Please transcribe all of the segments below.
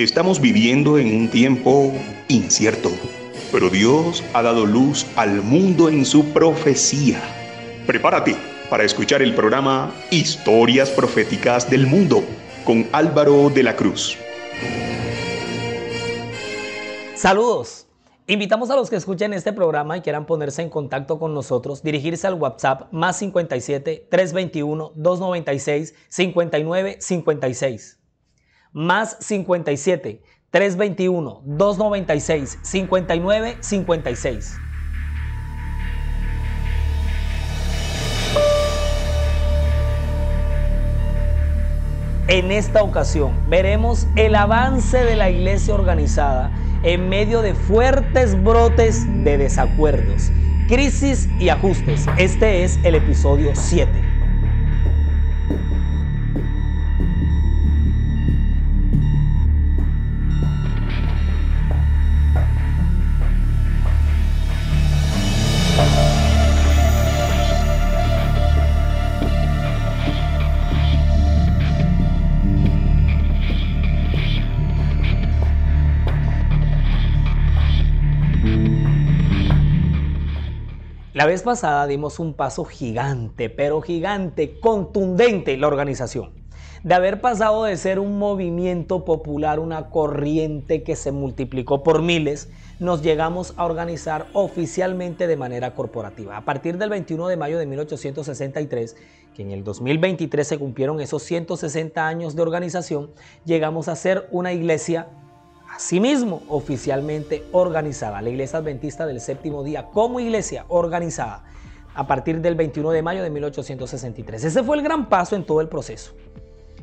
Estamos viviendo en un tiempo incierto, pero Dios ha dado luz al mundo en su profecía. Prepárate para escuchar el programa Historias Proféticas del Mundo con Álvaro de la Cruz. Saludos. Invitamos a los que escuchen este programa y quieran ponerse en contacto con nosotros, dirigirse al WhatsApp más 57 321 296 59 56 más 57 321 296 59 56. En esta ocasión veremos el avance de la iglesia organizada en medio de fuertes brotes de desacuerdos, crisis y ajustes. Este es el episodio 7. La vez pasada dimos un paso gigante, pero gigante, contundente la organización. De haber pasado de ser un movimiento popular, una corriente que se multiplicó por miles, nos llegamos a organizar oficialmente de manera corporativa. A partir del 21 de mayo de 1863, que en el 2023 se cumplieron esos 160 años de organización, llegamos a ser una iglesia Asimismo, oficialmente organizada, la Iglesia Adventista del Séptimo Día como iglesia organizada a partir del 21 de mayo de 1863. Ese fue el gran paso en todo el proceso.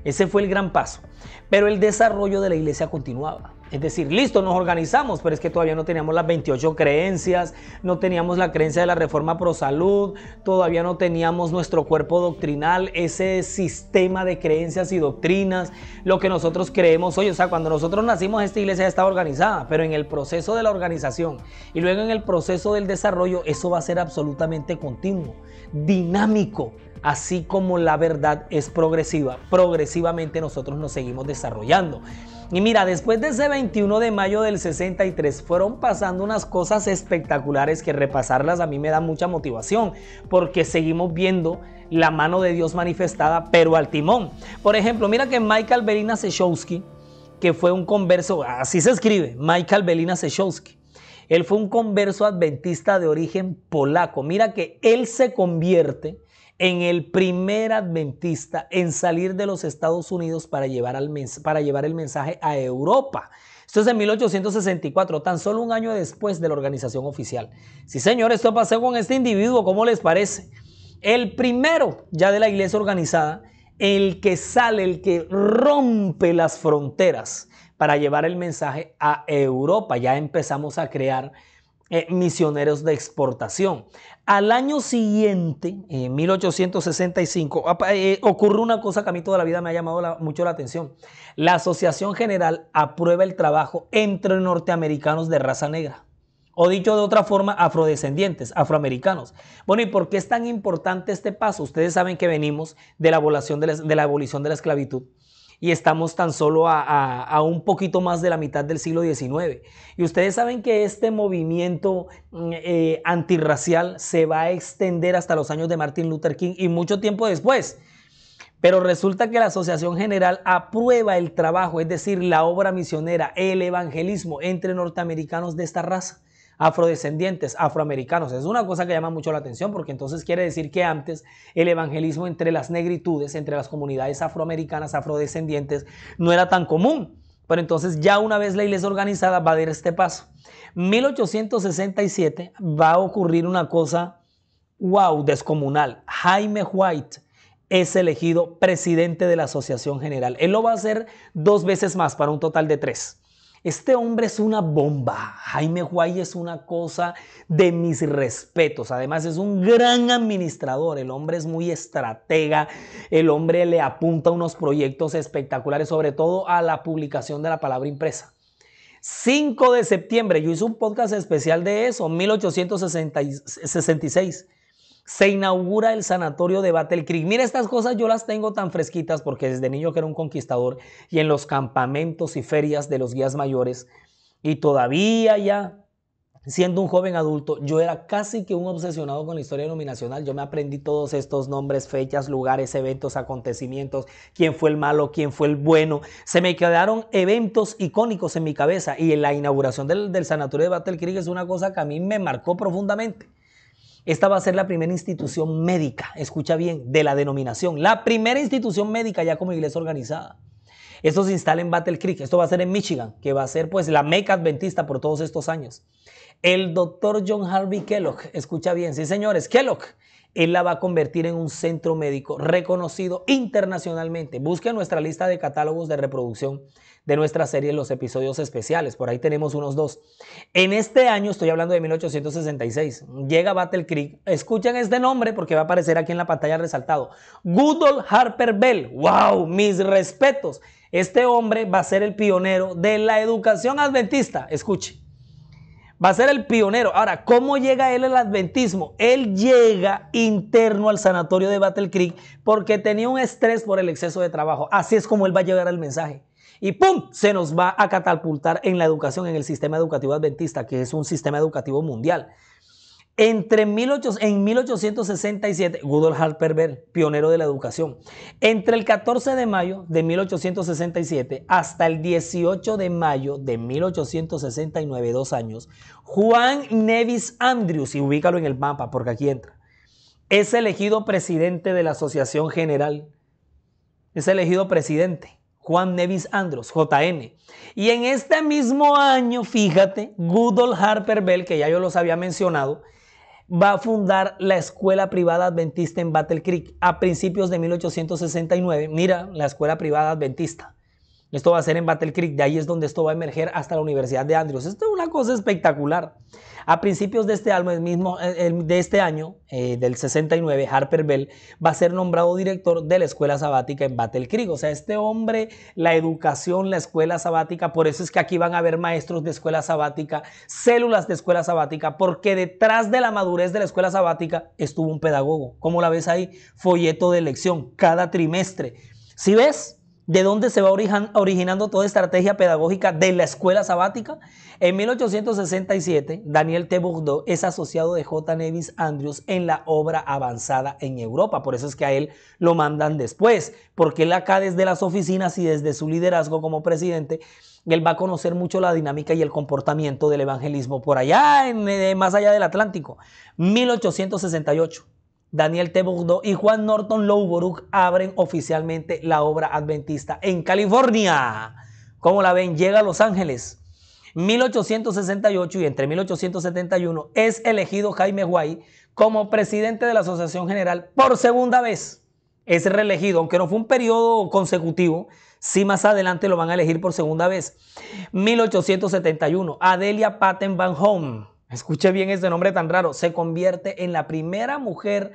Ese fue el gran paso. Pero el desarrollo de la iglesia continuaba. Es decir, listo, nos organizamos, pero es que todavía no teníamos las 28 creencias, no teníamos la creencia de la reforma pro salud, todavía no teníamos nuestro cuerpo doctrinal, ese sistema de creencias y doctrinas, lo que nosotros creemos hoy. O sea, cuando nosotros nacimos, esta iglesia ya estaba organizada, pero en el proceso de la organización y luego en el proceso del desarrollo, eso va a ser absolutamente continuo, dinámico así como la verdad es progresiva, progresivamente nosotros nos seguimos desarrollando. Y mira, después de ese 21 de mayo del 63 fueron pasando unas cosas espectaculares que repasarlas a mí me da mucha motivación, porque seguimos viendo la mano de Dios manifestada, pero al timón. Por ejemplo, mira que Michael Belina Sechowski, que fue un converso, así se escribe, Michael Belina Sechowski, él fue un converso adventista de origen polaco. Mira que él se convierte en el primer adventista en salir de los Estados Unidos para llevar, el mensaje a Europa. Esto es en 1864, tan solo un año después de la organización oficial. Sí, señor, esto pasó con este individuo, ¿cómo les parece? El primero ya de la iglesia organizada, el que sale, el que rompe las fronteras para llevar el mensaje a Europa. Ya empezamos a crear eh, misioneros de exportación. Al año siguiente, en 1865, eh, ocurre una cosa que a mí toda la vida me ha llamado mucho la atención. La Asociación General aprueba el trabajo entre norteamericanos de raza negra, o dicho de otra forma, afrodescendientes, afroamericanos. Bueno, ¿y por qué es tan importante este paso? Ustedes saben que venimos de de la abolición de la esclavitud y estamos tan solo a, un poquito más de la mitad del siglo XIX. Y ustedes saben que este movimiento mm, eh, antirracial se va a extender hasta los años de Martin Luther King y mucho tiempo después. Pero resulta que la Asociación General aprueba el trabajo, es decir, la obra misionera, el evangelismo entre norteamericanos de esta raza afrodescendientes, afroamericanos. Es una cosa que llama mucho la atención porque entonces quiere decir que antes el evangelismo entre las negritudes, entre las comunidades afroamericanas, afrodescendientes, no era tan común. Pero entonces ya una vez la iglesia organizada va a dar este paso. 1867 va a ocurrir una cosa, wow, descomunal. Jaime White es elegido presidente de la Asociación General. Él lo va a hacer dos veces más para un total de tres. Este hombre es una bomba. Jaime Huay es una cosa de mis respetos. Además es un gran administrador. El hombre es muy estratega. El hombre le apunta unos proyectos espectaculares, sobre todo a la publicación de la palabra impresa. 5 de septiembre, yo hice un podcast especial de eso, 1866 se inaugura el sanatorio de Battle Creek. Mira, estas cosas yo las tengo tan fresquitas porque desde niño que era un conquistador y en los campamentos y ferias de los guías mayores y todavía ya siendo un joven adulto, yo era casi que un obsesionado con la historia denominacional. Yo me aprendí todos estos nombres, fechas, lugares, eventos, acontecimientos, quién fue el malo, quién fue el bueno. Se me quedaron eventos icónicos en mi cabeza y en la inauguración del, del sanatorio de Battle Creek es una cosa que a mí me marcó profundamente. Esta va a ser la primera institución médica, escucha bien, de la denominación, la primera institución médica ya como iglesia organizada. Esto se instala en Battle Creek, esto va a ser en Michigan, que va a ser pues la meca adventista por todos estos años. El doctor John Harvey Kellogg, escucha bien, sí señores, Kellogg, él la va a convertir en un centro médico reconocido internacionalmente. Busque nuestra lista de catálogos de reproducción de nuestra serie Los episodios especiales. Por ahí tenemos unos dos. En este año, estoy hablando de 1866, llega Battle Creek. Escuchen este nombre porque va a aparecer aquí en la pantalla resaltado. Goodall Harper Bell. ¡Wow! Mis respetos. Este hombre va a ser el pionero de la educación adventista. Escuche. Va a ser el pionero. Ahora, ¿cómo llega él al adventismo? Él llega interno al sanatorio de Battle Creek porque tenía un estrés por el exceso de trabajo. Así es como él va a llegar al mensaje y ¡pum! se nos va a catapultar en la educación, en el sistema educativo adventista, que es un sistema educativo mundial. Entre en 1867, Rudolf Harper pionero de la educación, entre el 14 de mayo de 1867 hasta el 18 de mayo de 1869, dos años, Juan Nevis Andrews, y ubícalo en el mapa porque aquí entra, es elegido presidente de la Asociación General. Es elegido presidente. Juan Nevis Andros, JN. Y en este mismo año, fíjate, Goodall Harper Bell, que ya yo los había mencionado, va a fundar la escuela privada adventista en Battle Creek a principios de 1869. Mira, la escuela privada adventista. Esto va a ser en Battle Creek, de ahí es donde esto va a emerger hasta la Universidad de Andrews. Esto es una cosa espectacular. A principios de este, año, mismo, eh, de este año, eh, del 69, Harper Bell va a ser nombrado director de la escuela sabática en Battle Creek. O sea, este hombre, la educación, la escuela sabática, por eso es que aquí van a haber maestros de escuela sabática, células de escuela sabática, porque detrás de la madurez de la escuela sabática estuvo un pedagogo. ¿Cómo la ves ahí? Folleto de elección cada trimestre. Si ves, de dónde se va originando toda estrategia pedagógica de la escuela sabática. En 1867, Daniel T. es asociado de J. Nevis Andrews en la obra avanzada en Europa. Por eso es que a él lo mandan después, porque él acá desde las oficinas y desde su liderazgo como presidente, él va a conocer mucho la dinámica y el comportamiento del evangelismo por allá, en, eh, más allá del Atlántico. 1868. Daniel Teburdo y Juan Norton Lowbrook abren oficialmente la obra adventista en California. Como la ven, llega a Los Ángeles. 1868 y entre 1871 es elegido Jaime Guay como presidente de la Asociación General por segunda vez. Es reelegido, aunque no fue un periodo consecutivo, sí más adelante lo van a elegir por segunda vez. 1871, Adelia Patten Van Home escuche bien este nombre tan raro, se convierte en la primera mujer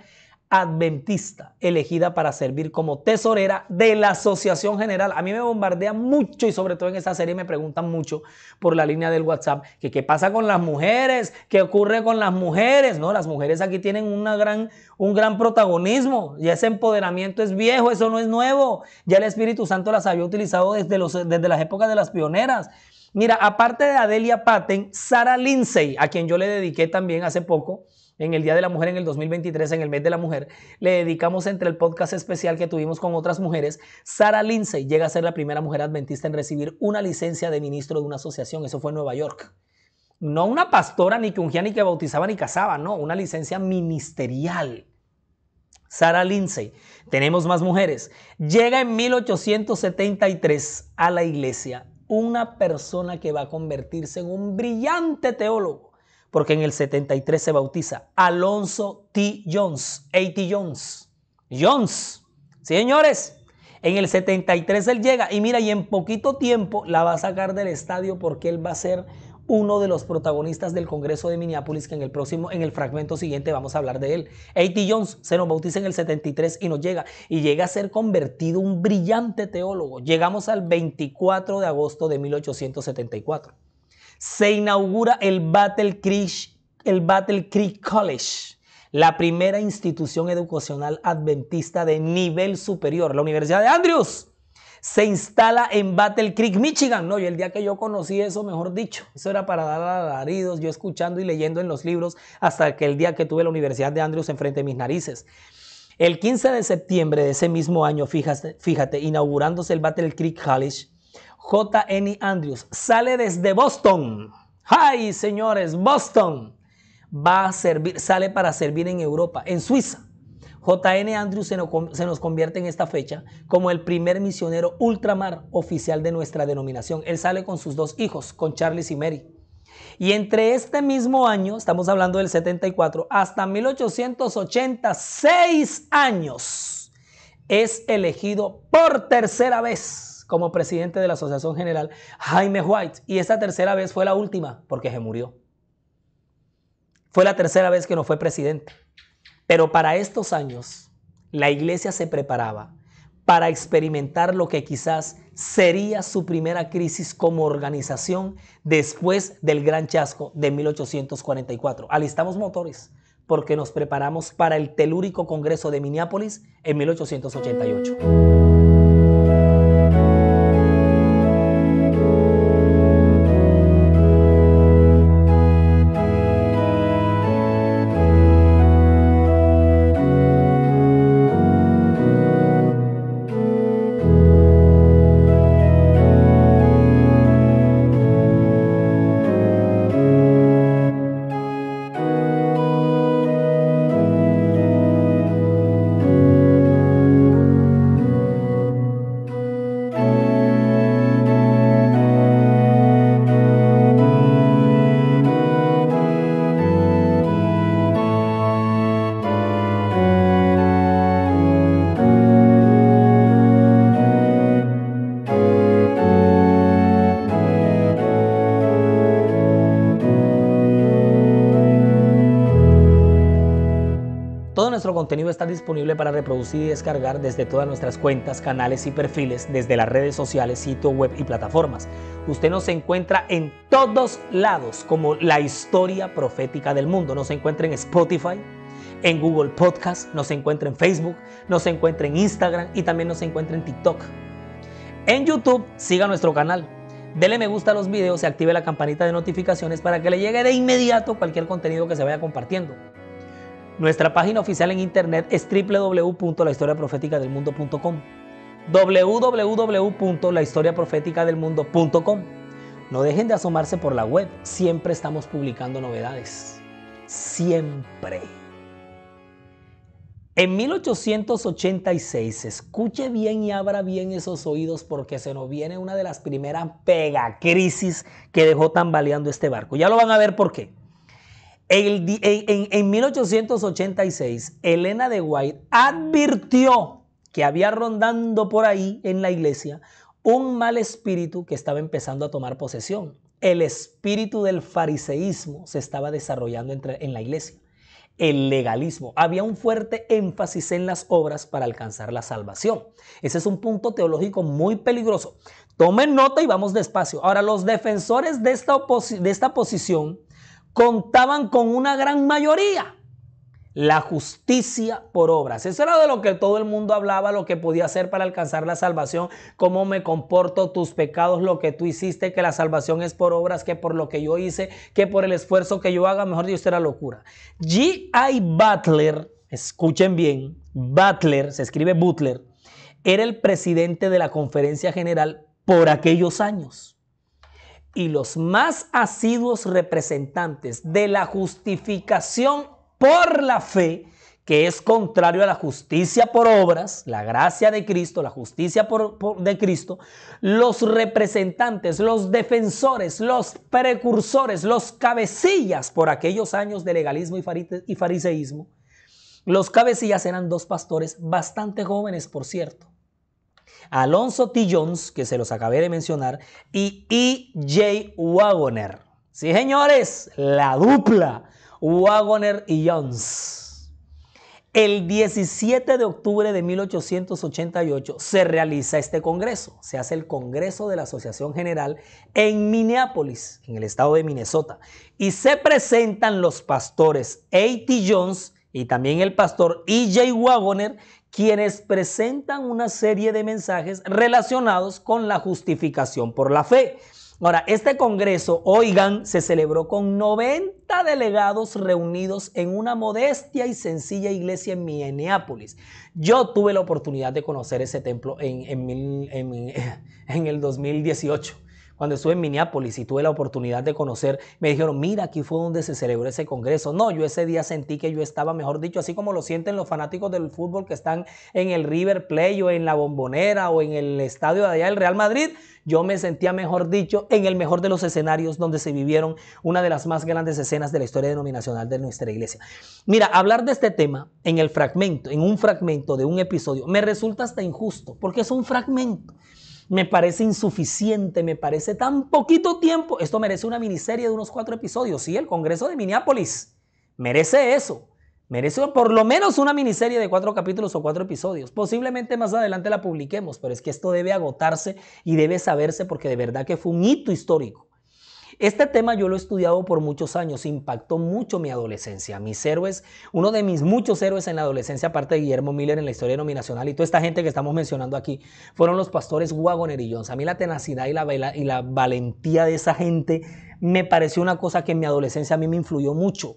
adventista elegida para servir como tesorera de la Asociación General. A mí me bombardea mucho y sobre todo en esta serie me preguntan mucho por la línea del WhatsApp, que qué pasa con las mujeres, qué ocurre con las mujeres, ¿no? Las mujeres aquí tienen una gran, un gran protagonismo Ya ese empoderamiento es viejo, eso no es nuevo. Ya el Espíritu Santo las había utilizado desde, los, desde las épocas de las pioneras. Mira, aparte de Adelia Patten, Sara Lindsay, a quien yo le dediqué también hace poco, en el Día de la Mujer en el 2023, en el mes de la mujer, le dedicamos entre el podcast especial que tuvimos con otras mujeres, Sara Lindsay llega a ser la primera mujer adventista en recibir una licencia de ministro de una asociación, eso fue en Nueva York. No una pastora ni que ungía ni que bautizaba ni casaba, no, una licencia ministerial. Sara Lindsay, tenemos más mujeres. Llega en 1873 a la iglesia una persona que va a convertirse en un brillante teólogo, porque en el 73 se bautiza Alonso T. Jones, A.T. Jones. Jones, señores, en el 73 él llega y mira, y en poquito tiempo la va a sacar del estadio porque él va a ser uno de los protagonistas del Congreso de Minneapolis, que en el próximo, en el fragmento siguiente vamos a hablar de él. A.T. Jones se nos bautiza en el 73 y nos llega, y llega a ser convertido un brillante teólogo. Llegamos al 24 de agosto de 1874. Se inaugura el Battle Creek, el Battle Creek College, la primera institución educacional adventista de nivel superior, la Universidad de Andrews se instala en Battle Creek, Michigan. No, y el día que yo conocí eso, mejor dicho, eso era para dar alaridos, yo escuchando y leyendo en los libros hasta que el día que tuve la Universidad de Andrews enfrente de mis narices. El 15 de septiembre de ese mismo año, fíjate, fíjate inaugurándose el Battle Creek College, J.N. Andrews sale desde Boston. ¡Ay, señores! Boston va a servir, sale para servir en Europa, en Suiza J.N. Andrews se, nos convierte en esta fecha como el primer misionero ultramar oficial de nuestra denominación. Él sale con sus dos hijos, con Charles y Mary. Y entre este mismo año, estamos hablando del 74, hasta 1886 años, es elegido por tercera vez como presidente de la Asociación General Jaime White. Y esta tercera vez fue la última porque se murió. Fue la tercera vez que no fue presidente. Pero para estos años, la iglesia se preparaba para experimentar lo que quizás sería su primera crisis como organización después del gran chasco de 1844. Alistamos motores porque nos preparamos para el telúrico Congreso de Minneapolis en 1888. Todo nuestro contenido está disponible para reproducir y descargar desde todas nuestras cuentas, canales y perfiles, desde las redes sociales, sitio web y plataformas. Usted nos encuentra en todos lados como la historia profética del mundo. Nos encuentra en Spotify, en Google Podcast, nos encuentra en Facebook, nos encuentra en Instagram y también nos encuentra en TikTok. En YouTube, siga nuestro canal. Dele me gusta a los videos y active la campanita de notificaciones para que le llegue de inmediato cualquier contenido que se vaya compartiendo. Nuestra página oficial en internet es www.lahistoriaprofeticadelmundo.com www.lahistoriaprofeticadelmundo.com No dejen de asomarse por la web, siempre estamos publicando novedades. Siempre. En 1886, escuche bien y abra bien esos oídos porque se nos viene una de las primeras crisis que dejó tambaleando este barco. Ya lo van a ver por qué en, 1886, Elena de White advirtió que había rondando por ahí en la iglesia un mal espíritu que estaba empezando a tomar posesión. El espíritu del fariseísmo se estaba desarrollando en la iglesia. El legalismo. Había un fuerte énfasis en las obras para alcanzar la salvación. Ese es un punto teológico muy peligroso. Tomen nota y vamos despacio. Ahora, los defensores de de esta posición contaban con una gran mayoría. La justicia por obras. Eso era de lo que todo el mundo hablaba, lo que podía hacer para alcanzar la salvación, cómo me comporto, tus pecados, lo que tú hiciste, que la salvación es por obras, que por lo que yo hice, que por el esfuerzo que yo haga, mejor dicho, era locura. G.I. Butler, escuchen bien, Butler, se escribe Butler, era el presidente de la Conferencia General por aquellos años y los más asiduos representantes de la justificación por la fe, que es contrario a la justicia por obras, la gracia de Cristo, la justicia de Cristo, los representantes, los defensores, los precursores, los cabecillas por aquellos años de legalismo y fariseísmo, los cabecillas eran dos pastores bastante jóvenes, por cierto, Alonso T. Jones, que se los acabé de mencionar, y E.J. Wagoner. Sí, señores, la dupla, Wagoner y Jones. El 17 de octubre de 1888 se realiza este congreso, se hace el Congreso de la Asociación General en Minneapolis, en el estado de Minnesota, y se presentan los pastores A.T. E Jones y también el pastor E.J. Wagoner, quienes presentan una serie de mensajes relacionados con la justificación por la fe. Ahora, este Congreso, oigan, se celebró con 90 delegados reunidos en una modestia y sencilla iglesia en Minneapolis. Yo tuve la oportunidad de conocer ese templo en, en el 2018. Cuando estuve en Minneapolis y tuve la oportunidad de conocer, me dijeron, mira, aquí fue donde se celebró ese congreso. No, yo ese día sentí que yo estaba, mejor dicho, así como lo sienten los fanáticos del fútbol que están en el River Play o en la Bombonera o en el estadio de allá del Real Madrid, yo me sentía, mejor dicho, en el mejor de los escenarios donde se vivieron una de las más grandes escenas de la historia denominacional de nuestra iglesia. Mira, hablar de este tema en el fragmento, en un fragmento de un episodio, me resulta hasta injusto, porque es un fragmento me parece insuficiente, me parece tan poquito tiempo. Esto merece una miniserie de unos cuatro episodios, ¿sí? El Congreso de Minneapolis merece eso. Merece por lo menos una miniserie de cuatro capítulos o cuatro episodios. Posiblemente más adelante la publiquemos, pero es que esto debe agotarse y debe saberse porque de verdad que fue un hito histórico. Este tema yo lo he estudiado por muchos años, impactó mucho mi adolescencia. Mis héroes, uno de mis muchos héroes en la adolescencia, aparte de Guillermo Miller en la historia denominacional y toda esta gente que estamos mencionando aquí, fueron los pastores Wagoner y Jones. A mí la tenacidad y la, valentía de esa gente me pareció una cosa que en mi adolescencia a mí me influyó mucho.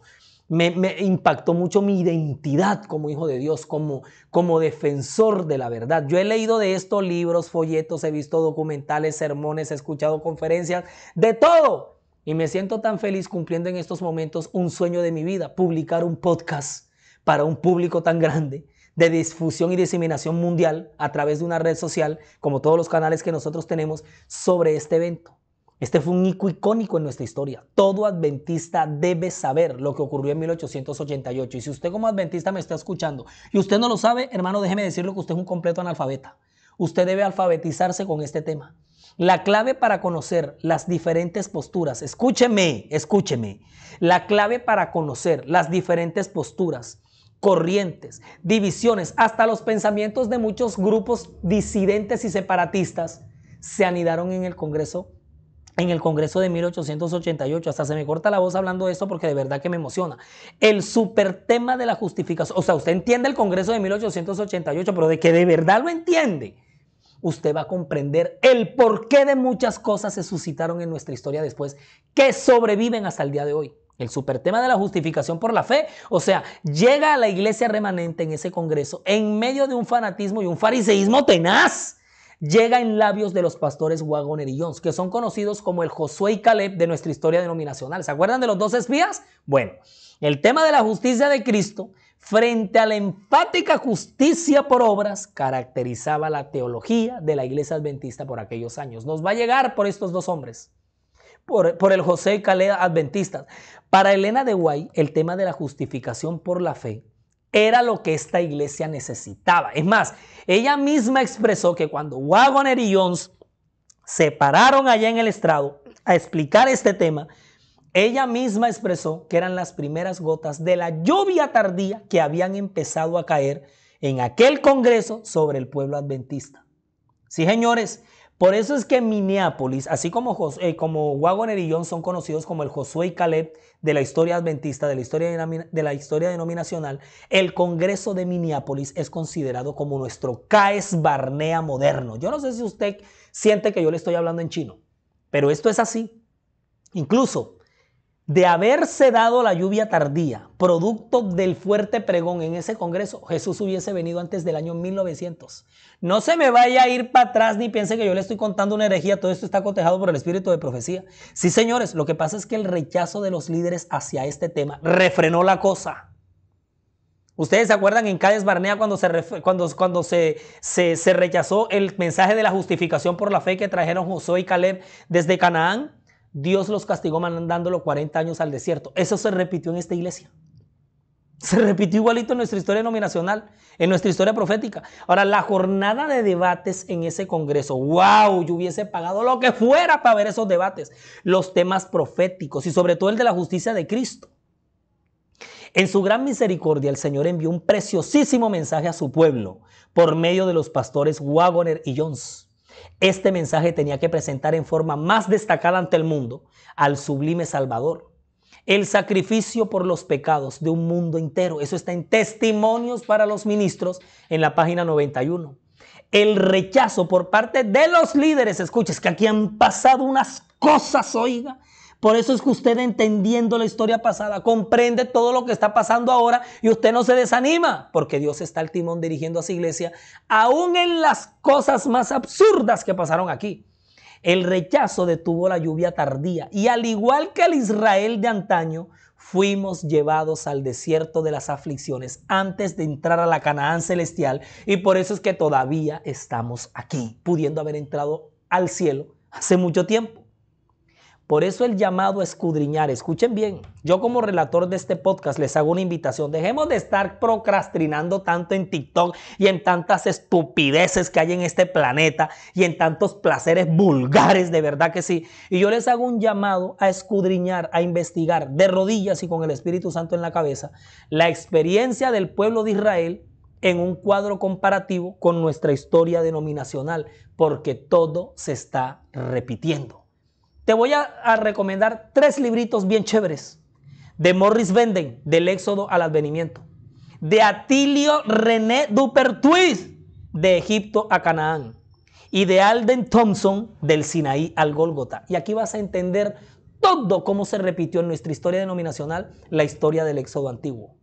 Me, impactó mucho mi identidad como hijo de Dios, como, como defensor de la verdad. Yo he leído de esto libros, folletos, he visto documentales, sermones, he escuchado conferencias, de todo. Y me siento tan feliz cumpliendo en estos momentos un sueño de mi vida, publicar un podcast para un público tan grande de difusión y diseminación mundial a través de una red social, como todos los canales que nosotros tenemos, sobre este evento. Este fue un hico icónico en nuestra historia. Todo adventista debe saber lo que ocurrió en 1888. Y si usted como adventista me está escuchando y usted no lo sabe, hermano, déjeme decirle que usted es un completo analfabeta. Usted debe alfabetizarse con este tema. La clave para conocer las diferentes posturas, escúcheme, escúcheme, la clave para conocer las diferentes posturas, corrientes, divisiones, hasta los pensamientos de muchos grupos disidentes y separatistas se anidaron en el Congreso en el Congreso de 1888. Hasta se me corta la voz hablando de esto porque de verdad que me emociona. El super tema de la justificación. O sea, usted entiende el Congreso de 1888, pero de que de verdad lo entiende usted va a comprender el porqué de muchas cosas se suscitaron en nuestra historia después que sobreviven hasta el día de hoy. El tema de la justificación por la fe, o sea, llega a la iglesia remanente en ese congreso en medio de un fanatismo y un fariseísmo tenaz. Llega en labios de los pastores Wagoner y Jones, que son conocidos como el Josué y Caleb de nuestra historia denominacional. ¿Se acuerdan de los dos espías? Bueno, el tema de la justicia de Cristo frente a la enfática justicia por obras, caracterizaba la teología de la iglesia adventista por aquellos años. Nos va a llegar por estos dos hombres, por, el José Caleda adventista. Para Elena de Guay, el tema de la justificación por la fe era lo que esta iglesia necesitaba. Es más, ella misma expresó que cuando Wagoner y Jones se pararon allá en el estrado a explicar este tema, ella misma expresó que eran las primeras gotas de la lluvia tardía que habían empezado a caer en aquel Congreso sobre el pueblo adventista. Sí, señores, por eso es que Minneapolis, así como, eh, como Wagoner y John son conocidos como el Josué y Caleb de la historia adventista, de la historia, de la historia denominacional, el Congreso de Minneapolis es considerado como nuestro Caes Barnea moderno. Yo no sé si usted siente que yo le estoy hablando en chino, pero esto es así. Incluso de haberse dado la lluvia tardía, producto del fuerte pregón en ese Congreso, Jesús hubiese venido antes del año 1900. No se me vaya a ir para atrás ni piense que yo le estoy contando una herejía, todo esto está cotejado por el espíritu de profecía. Sí, señores, lo que pasa es que el rechazo de los líderes hacia este tema refrenó la cosa. Ustedes se acuerdan en Cádiz Barnea cuando, se, cuando, cuando se, se, se rechazó el mensaje de la justificación por la fe que trajeron Josué y Caleb desde Canaán. Dios los castigó mandándolo 40 años al desierto. Eso se repitió en esta iglesia. Se repitió igualito en nuestra historia nominacional, en nuestra historia profética. Ahora, la jornada de debates en ese congreso, wow, yo hubiese pagado lo que fuera para ver esos debates, los temas proféticos y sobre todo el de la justicia de Cristo. En su gran misericordia, el Señor envió un preciosísimo mensaje a su pueblo por medio de los pastores Wagoner y Jones. Este mensaje tenía que presentar en forma más destacada ante el mundo al sublime Salvador. El sacrificio por los pecados de un mundo entero. Eso está en Testimonios para los Ministros en la página 91. El rechazo por parte de los líderes. Escuches que aquí han pasado unas cosas, oiga por eso es que usted entendiendo la historia pasada comprende todo lo que está pasando ahora y usted no se desanima, porque Dios está al timón dirigiendo a su iglesia, aún en las cosas más absurdas que pasaron aquí. El rechazo detuvo la lluvia tardía y al igual que el Israel de antaño, fuimos llevados al desierto de las aflicciones antes de entrar a la Canaán celestial y por eso es que todavía estamos aquí, pudiendo haber entrado al cielo hace mucho tiempo. Por eso el llamado a escudriñar. Escuchen bien, yo como relator de este podcast les hago una invitación. Dejemos de estar procrastinando tanto en TikTok y en tantas estupideces que hay en este planeta y en tantos placeres vulgares, de verdad que sí. Y yo les hago un llamado a escudriñar, a investigar de rodillas y con el Espíritu Santo en la cabeza la experiencia del pueblo de Israel en un cuadro comparativo con nuestra historia denominacional, porque todo se está repitiendo. Te voy a, recomendar tres libritos bien chéveres. De Morris Venden, del Éxodo al Advenimiento. De Atilio René Dupertuis, de Egipto a Canaán. Y de Alden Thompson, del Sinaí al Gólgota. Y aquí vas a entender todo cómo se repitió en nuestra historia denominacional la historia del Éxodo antiguo.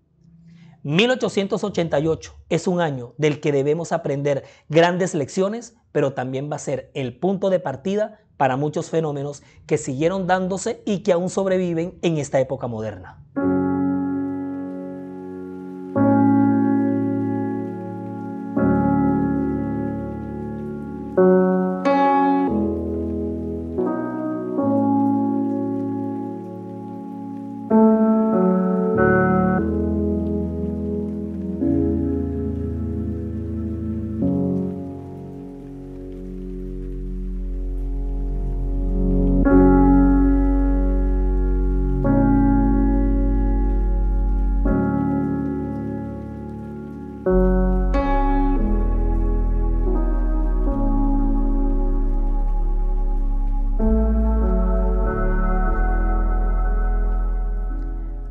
1888 es un año del que debemos aprender grandes lecciones, pero también va a ser el punto de partida para muchos fenómenos que siguieron dándose y que aún sobreviven en esta época moderna.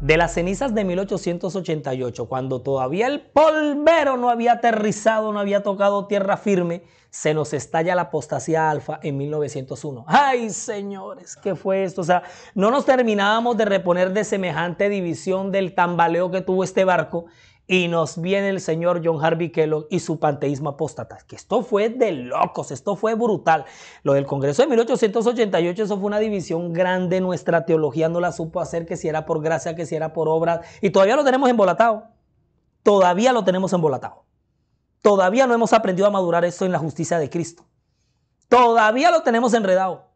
de las cenizas de 1888, cuando todavía el polvero no había aterrizado, no había tocado tierra firme, se nos estalla la apostasía alfa en 1901. ¡Ay, señores! ¿Qué fue esto? O sea, no nos terminábamos de reponer de semejante división del tambaleo que tuvo este barco y nos viene el señor John Harvey Kellogg y su panteísmo apóstata. Que esto fue de locos, esto fue brutal. Lo del Congreso de 1888, eso fue una división grande. Nuestra teología no la supo hacer, que si era por gracia, que si era por obra. Y todavía lo tenemos embolatado. Todavía lo tenemos embolatado. Todavía no hemos aprendido a madurar eso en la justicia de Cristo. Todavía lo tenemos enredado.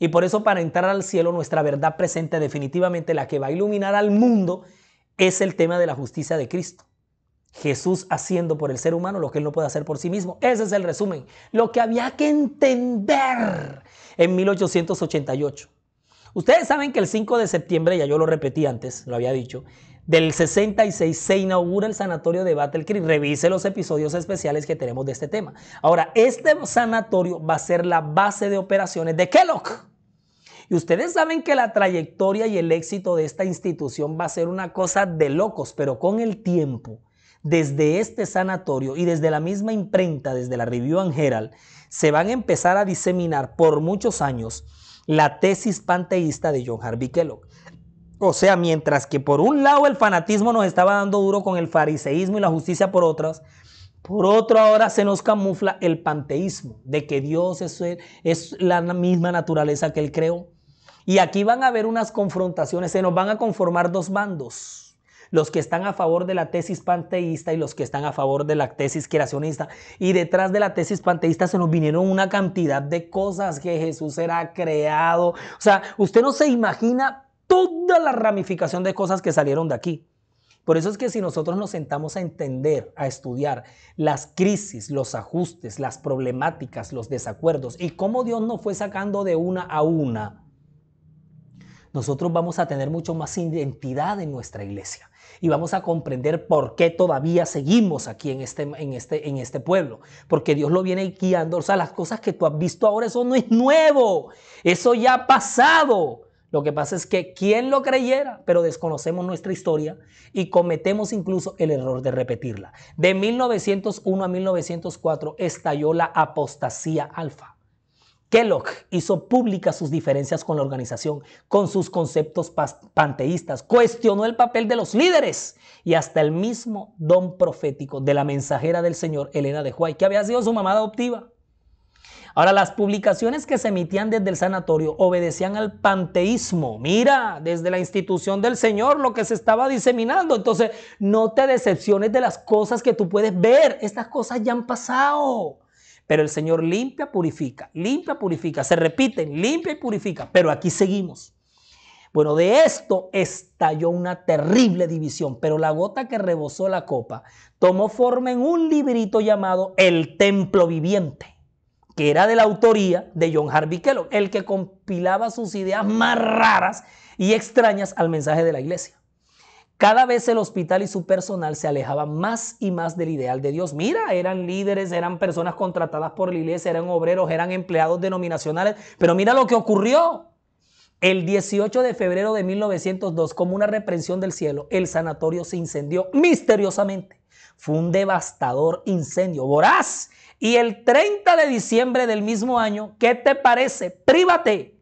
Y por eso para entrar al cielo nuestra verdad presente definitivamente, la que va a iluminar al mundo, es el tema de la justicia de Cristo. Jesús haciendo por el ser humano lo que él no puede hacer por sí mismo. Ese es el resumen. Lo que había que entender en 1888. Ustedes saben que el 5 de septiembre, ya yo lo repetí antes, lo había dicho, del 66 se inaugura el sanatorio de Battle Creek. Revise los episodios especiales que tenemos de este tema. Ahora, este sanatorio va a ser la base de operaciones de Kellogg. Y ustedes saben que la trayectoria y el éxito de esta institución va a ser una cosa de locos, pero con el tiempo desde este sanatorio y desde la misma imprenta, desde la Review and Herald, se van a empezar a diseminar por muchos años la tesis panteísta de John Harvey Kellogg. O sea, mientras que por un lado el fanatismo nos estaba dando duro con el fariseísmo y la justicia por otras, por otro ahora se nos camufla el panteísmo, de que Dios es, es la misma naturaleza que él creó. Y aquí van a haber unas confrontaciones, se nos van a conformar dos bandos los que están a favor de la tesis panteísta y los que están a favor de la tesis creacionista. Y detrás de la tesis panteísta se nos vinieron una cantidad de cosas que Jesús era creado. O sea, usted no se imagina toda la ramificación de cosas que salieron de aquí. Por eso es que si nosotros nos sentamos a entender, a estudiar las crisis, los ajustes, las problemáticas, los desacuerdos y cómo Dios nos fue sacando de una a una, nosotros vamos a tener mucho más identidad en nuestra iglesia y vamos a comprender por qué todavía seguimos aquí en este, en este, en este pueblo, porque Dios lo viene guiando. O sea, las cosas que tú has visto ahora, eso no es nuevo, eso ya ha pasado. Lo que pasa es que quién lo creyera, pero desconocemos nuestra historia y cometemos incluso el error de repetirla. De 1901 a 1904 estalló la apostasía alfa. Kellogg hizo públicas sus diferencias con la organización, con sus conceptos panteístas, cuestionó el papel de los líderes y hasta el mismo don profético de la mensajera del Señor, Elena de Huay, que había sido su mamá adoptiva. Ahora, las publicaciones que se emitían desde el sanatorio obedecían al panteísmo. Mira, desde la institución del Señor lo que se estaba diseminando. Entonces, no te decepciones de las cosas que tú puedes ver. Estas cosas ya han pasado. Pero el Señor limpia, purifica, limpia, purifica. Se repiten, limpia y purifica. Pero aquí seguimos. Bueno, de esto estalló una terrible división, pero la gota que rebosó la copa tomó forma en un librito llamado El Templo Viviente, que era de la autoría de John Harvey Kellogg, el que compilaba sus ideas más raras y extrañas al mensaje de la iglesia. Cada vez el hospital y su personal se alejaban más y más del ideal de Dios. Mira, eran líderes, eran personas contratadas por la iglesia, eran obreros, eran empleados denominacionales, pero mira lo que ocurrió. El 18 de febrero de 1902, como una reprensión del cielo, el sanatorio se incendió misteriosamente. Fue un devastador incendio, voraz. Y el 30 de diciembre del mismo año, ¿qué te parece? Prívate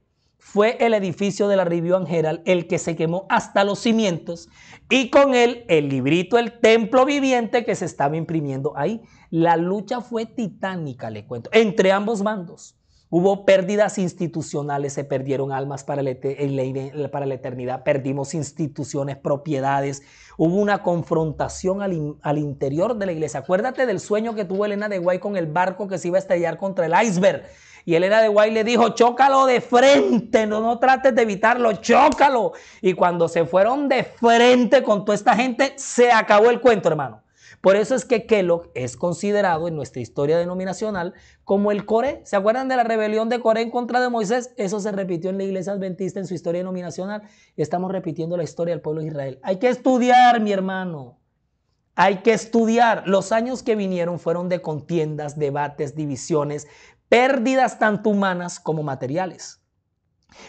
fue el edificio de la Rivio General el que se quemó hasta los cimientos y con él el librito El Templo Viviente que se estaba imprimiendo ahí. La lucha fue titánica, le cuento, entre ambos bandos. Hubo pérdidas institucionales, se perdieron almas para la, para la eternidad, perdimos instituciones, propiedades, hubo una confrontación al, interior de la iglesia. Acuérdate del sueño que tuvo Elena de Guay con el barco que se iba a estallar contra el iceberg y Elena de Guay le dijo, chócalo de frente, no, no trates de evitarlo, chócalo. Y cuando se fueron de frente con toda esta gente, se acabó el cuento, hermano. Por eso es que Kellogg es considerado en nuestra historia denominacional como el Coré. ¿Se acuerdan de la rebelión de Coré en contra de Moisés? Eso se repitió en la iglesia adventista en su historia denominacional. Estamos repitiendo la historia del pueblo de Israel. Hay que estudiar, mi hermano. Hay que estudiar. Los años que vinieron fueron de contiendas, debates, divisiones, pérdidas tanto humanas como materiales.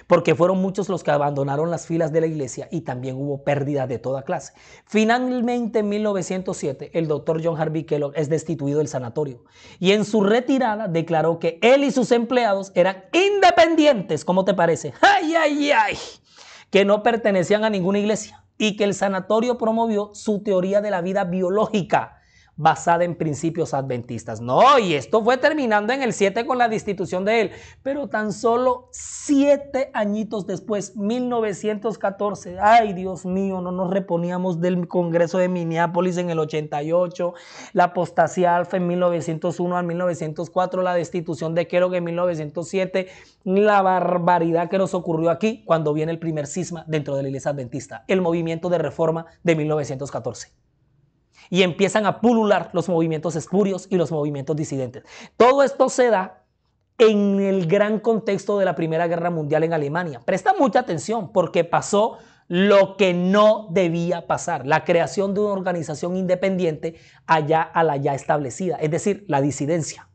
Porque fueron muchos los que abandonaron las filas de la iglesia y también hubo pérdidas de toda clase. Finalmente, en 1907, el doctor John Harvey Kellogg es destituido del sanatorio y en su retirada declaró que él y sus empleados eran independientes, ¿cómo te parece? ¡Ay, ay, ay! Que no pertenecían a ninguna iglesia y que el sanatorio promovió su teoría de la vida biológica basada en principios adventistas. No, y esto fue terminando en el 7 con la destitución de él, pero tan solo siete añitos después, 1914, ay Dios mío, no nos reponíamos del Congreso de Minneapolis en el 88, la apostasía alfa en 1901 al 1904, la destitución de Kerog en 1907, la barbaridad que nos ocurrió aquí cuando viene el primer cisma dentro de la iglesia adventista, el movimiento de reforma de 1914 y empiezan a pulular los movimientos espurios y los movimientos disidentes. Todo esto se da en el gran contexto de la Primera Guerra Mundial en Alemania. Presta mucha atención porque pasó lo que no debía pasar, la creación de una organización independiente allá a la ya establecida, es decir, la disidencia.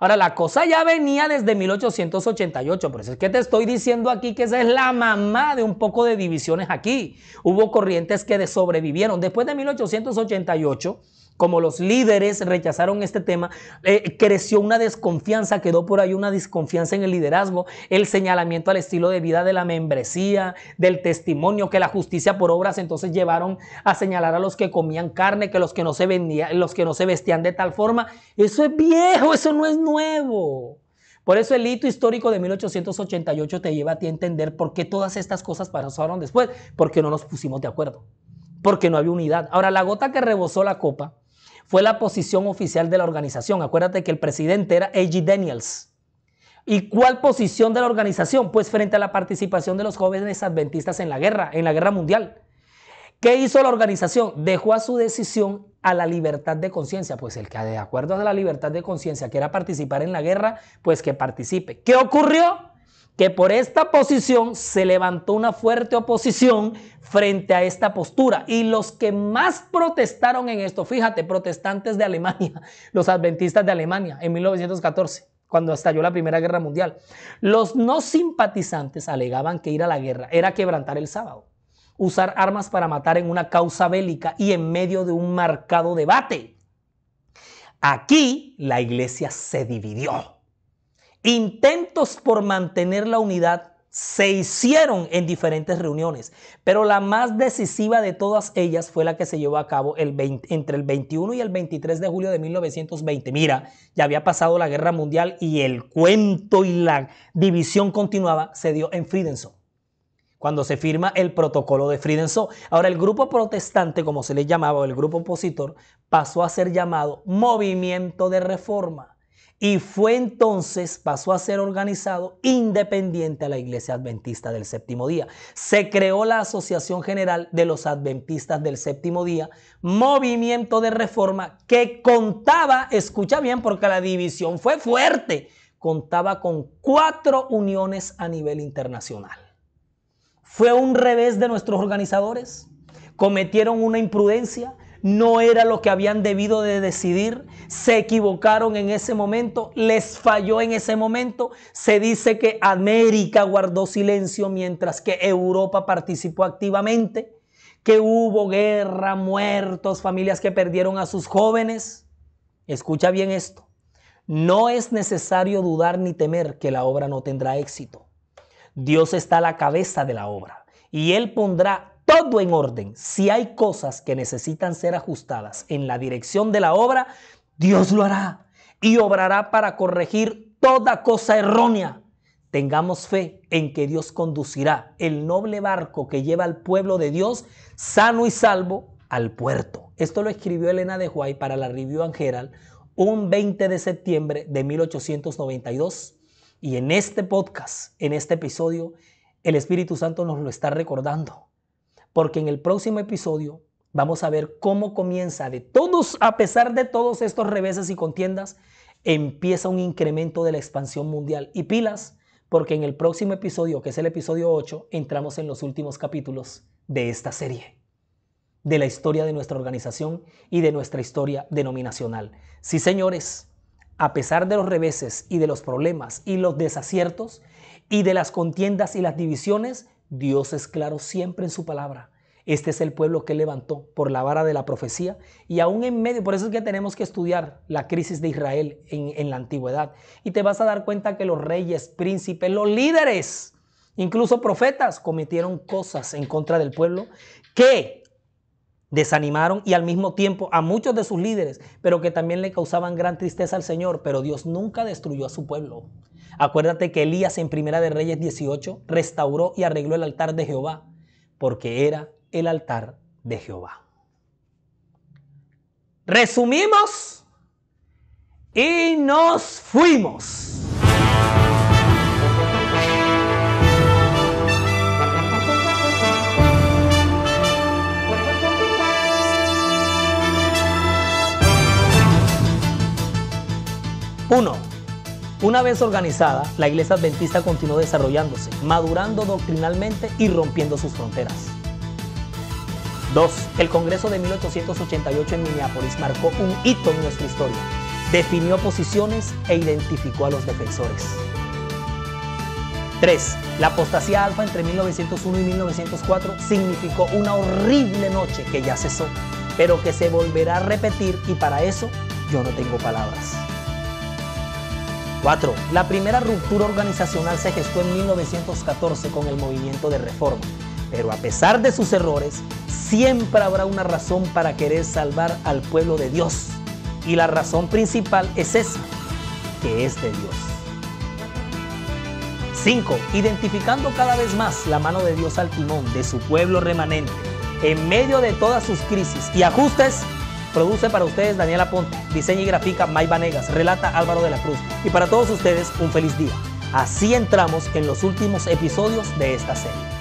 Ahora, la cosa ya venía desde 1888, por eso es que te estoy diciendo aquí que esa es la mamá de un poco de divisiones aquí. Hubo corrientes que sobrevivieron. Después de 1888, como los líderes rechazaron este tema, eh, creció una desconfianza, quedó por ahí una desconfianza en el liderazgo, el señalamiento al estilo de vida de la membresía, del testimonio, que la justicia por obras entonces llevaron a señalar a los que comían carne, que los que no se vendían, los que no se vestían de tal forma. Eso es viejo, eso no es nuevo. Por eso el hito histórico de 1888 te lleva a ti a entender por qué todas estas cosas pasaron después, porque no nos pusimos de acuerdo, porque no había unidad. Ahora, la gota que rebosó la copa fue la posición oficial de la organización. Acuérdate que el presidente era A.G. Daniels. ¿Y cuál posición de la organización? Pues frente a la participación de los jóvenes adventistas en la guerra, en la guerra mundial. ¿Qué hizo la organización? Dejó a su decisión a la libertad de conciencia. Pues el que de acuerdo a la libertad de conciencia quiera participar en la guerra, pues que participe. ¿Qué ocurrió? que por esta posición se levantó una fuerte oposición frente a esta postura. Y los que más protestaron en esto, fíjate, protestantes de Alemania, los adventistas de Alemania en 1914, cuando estalló la Primera Guerra Mundial, los no simpatizantes alegaban que ir a la guerra era quebrantar el sábado, usar armas para matar en una causa bélica y en medio de un marcado debate. Aquí la iglesia se dividió. Intentos por mantener la unidad se hicieron en diferentes reuniones, pero la más decisiva de todas ellas fue la que se llevó a cabo entre el 21 y el 23 de julio de 1920. Mira, ya había pasado la guerra mundial y el cuento y la división continuaba, se dio en Friedenso, cuando se firma el protocolo de Friedenso. Ahora, el grupo protestante, como se le llamaba, o el grupo opositor, pasó a ser llamado Movimiento de Reforma. Y fue entonces, pasó a ser organizado independiente a la Iglesia Adventista del Séptimo Día. Se creó la Asociación General de los Adventistas del Séptimo Día, movimiento de reforma que contaba, escucha bien porque la división fue fuerte, contaba con cuatro uniones a nivel internacional. Fue un revés de nuestros organizadores, cometieron una imprudencia, no era lo que habían debido de decidir, se equivocaron en ese momento, les falló en ese momento. Se dice que América guardó silencio mientras que Europa participó activamente, que hubo guerra, muertos, familias que perdieron a sus jóvenes. Escucha bien esto. No es necesario dudar ni temer que la obra no tendrá éxito. Dios está a la cabeza de la obra y Él pondrá todo en orden. Si hay cosas que necesitan ser ajustadas en la dirección de la obra, Dios lo hará y obrará para corregir toda cosa errónea. Tengamos fe en que Dios conducirá el noble barco que lleva al pueblo de Dios sano y salvo al puerto. Esto lo escribió Elena de Huay para la Review and un 20 de septiembre de 1892. Y en este podcast, en este episodio, el Espíritu Santo nos lo está recordando porque en el próximo episodio vamos a ver cómo comienza de todos, a pesar de todos estos reveses y contiendas, empieza un incremento de la expansión mundial. Y pilas, porque en el próximo episodio, que es el episodio 8, entramos en los últimos capítulos de esta serie de la historia de nuestra organización y de nuestra historia denominacional. Sí, señores, a pesar de los reveses y de los problemas y los desaciertos y de las contiendas y las divisiones, Dios es claro siempre en su palabra. Este es el pueblo que levantó por la vara de la profecía y aún en medio, por eso es que tenemos que estudiar la crisis de Israel en, en la antigüedad. Y te vas a dar cuenta que los reyes, príncipes, los líderes, incluso profetas, cometieron cosas en contra del pueblo que Desanimaron y al mismo tiempo a muchos de sus líderes, pero que también le causaban gran tristeza al Señor, pero Dios nunca destruyó a su pueblo. Acuérdate que Elías en Primera de Reyes 18 restauró y arregló el altar de Jehová, porque era el altar de Jehová. Resumimos y nos fuimos. 1. Una vez organizada, la Iglesia Adventista continuó desarrollándose, madurando doctrinalmente y rompiendo sus fronteras. 2. El Congreso de 1888 en Minneapolis marcó un hito en nuestra historia. Definió posiciones e identificó a los defensores. 3. La apostasía alfa entre 1901 y 1904 significó una horrible noche que ya cesó, pero que se volverá a repetir y para eso yo no tengo palabras. 4. La primera ruptura organizacional se gestó en 1914 con el movimiento de reforma, pero a pesar de sus errores, siempre habrá una razón para querer salvar al pueblo de Dios. Y la razón principal es esa, que es de Dios. 5. Identificando cada vez más la mano de Dios al timón de su pueblo remanente, en medio de todas sus crisis y ajustes, Produce para ustedes Daniela Ponte, diseña y grafica May Vanegas, relata Álvaro de la Cruz. Y para todos ustedes, un feliz día. Así entramos en los últimos episodios de esta serie.